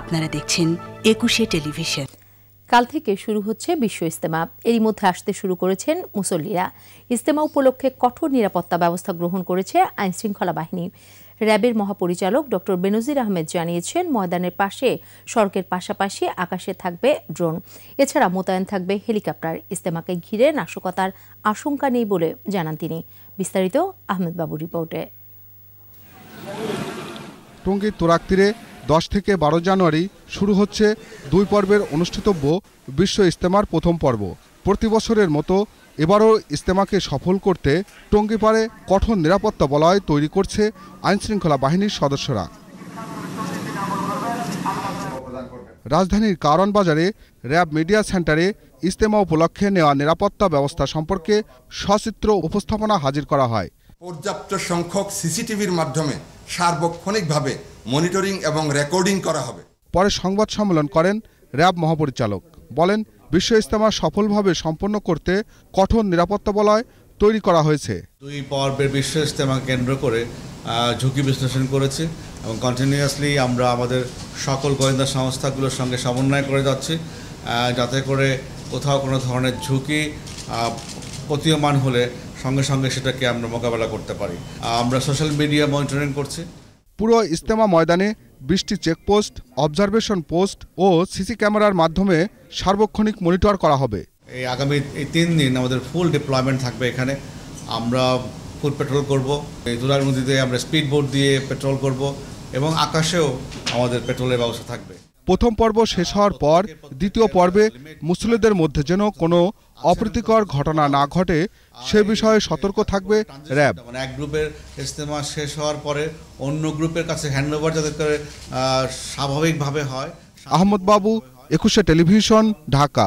আপনারা দেখছেন একুশে টেলিভিশন কাল থেকে শুরু হচ্ছে বিশ্ব ইস্তেমা এরই মধ্যে আসতে শুরু করেছেন মুসল্লিরা ইস্তেমা উপলক্ষে কঠোর নিরাপত্তা ব্যবস্থা গ্রহণ করেছে আইনশৃঙ্খলা বাহিনী র্যাবের মহাপরিচালক ডক্টর বেনজির আহমেদ জানিয়েছেন ময়দানের পাশে সড়কের পাশাপাশি আকাশে থাকবে ড্রোন এছাড়া মোতায়েন থাকবে হেলিকপ্টার ইস্তেমাকে ঘিরে নাশকতার আশঙ্কা নেই বলে জানান তিনি বিস্তারিত আহমেদবাবু রিপোর্টে টঙ্গীর তোরাক তীরে দশ থেকে বারো জানুয়ারি শুরু হচ্ছে দুই পর্বের অনুষ্ঠিতব্য বিশ্ব ইজতেমার প্রথম পর্ব প্রতি বছরের মতো এবারও ইজতেমাকে সফল করতে টঙ্গিপাড়ে কঠোর নিরাপত্তা বলয় তৈরি করছে আইনশৃঙ্খলা বাহিনীর সদস্যরা রাজধানীর কারণ বাজারে র্যাব মিডিয়া সেন্টারে ইজতেমা উপলক্ষে নেওয়া নিরাপত্তা ব্যবস্থা সম্পর্কে সচিত্র উপস্থাপনা হাজির করা হয় পর্যাপ্ত সংখ্যক সিসিটিভির মাধ্যমে সার্বক্ষণিকভাবে মনিটরিং এবং রেকর্ডিং করা হবে পরে সংবাদ সম্মেলন করেন র্যাব মহাপরিচালক বলেন বিশ্ব ইস্তেমা সফলভাবে সম্পন্ন করতে কঠোর নিরাপত্তা বলয় তৈরি করা হয়েছে দুই পর্বের বিশ্ব ইস্তেমা কেন্দ্র করে ঝুঁকি বিশ্লেষণ করেছে এবং কন্টিনিউয়াসলি আমরা আমাদের সকল গোয়েন্দা সংস্থাগুলোর সঙ্গে সমন্বয় করে যাচ্ছি যাতে করে কোথাও কোনো ধরনের ঝুঁকি প্রতীয়মান হলে সঙ্গে সঙ্গে সেটাকে আমরা মোকাবেলা করতে পারি আমরা সোশ্যাল মিডিয়া মনিটরিং করছি পুরো ইস্তেমা ময়দানে বৃষ্টি চেকপোস্ট অবজারভেশন পোস্ট ও সিসি ক্যামেরার মাধ্যমে সার্বক্ষণিক মনিটর করা হবে এই আগামী এই তিন দিন আমাদের ফুল ডিপ্লয়মেন্ট থাকবে এখানে আমরা ফুল পেট্রোল করব দুলার নদীতে আমরা স্পিড বোর্ড দিয়ে পেট্রোল করব এবং আকাশেও আমাদের পেট্রোলের ব্যবস্থা থাকবে প্রথম পর্ব শেষ হওয়ার পর দ্বিতীয় পর্বে মুসলিদের মধ্যে যেন কোনো অপ্রীতিকর ঘটনা না ঘটে সে বিষয়ে সতর্ক থাকবে র্যাব এক গ্রুপের ইজতেমা শেষ হওয়ার পরে অন্য গ্রুপের কাছে হ্যান্ডওভার যাতে করে স্বাভাবিকভাবে হয় আহমদ বাবু একুশে টেলিভিশন ঢাকা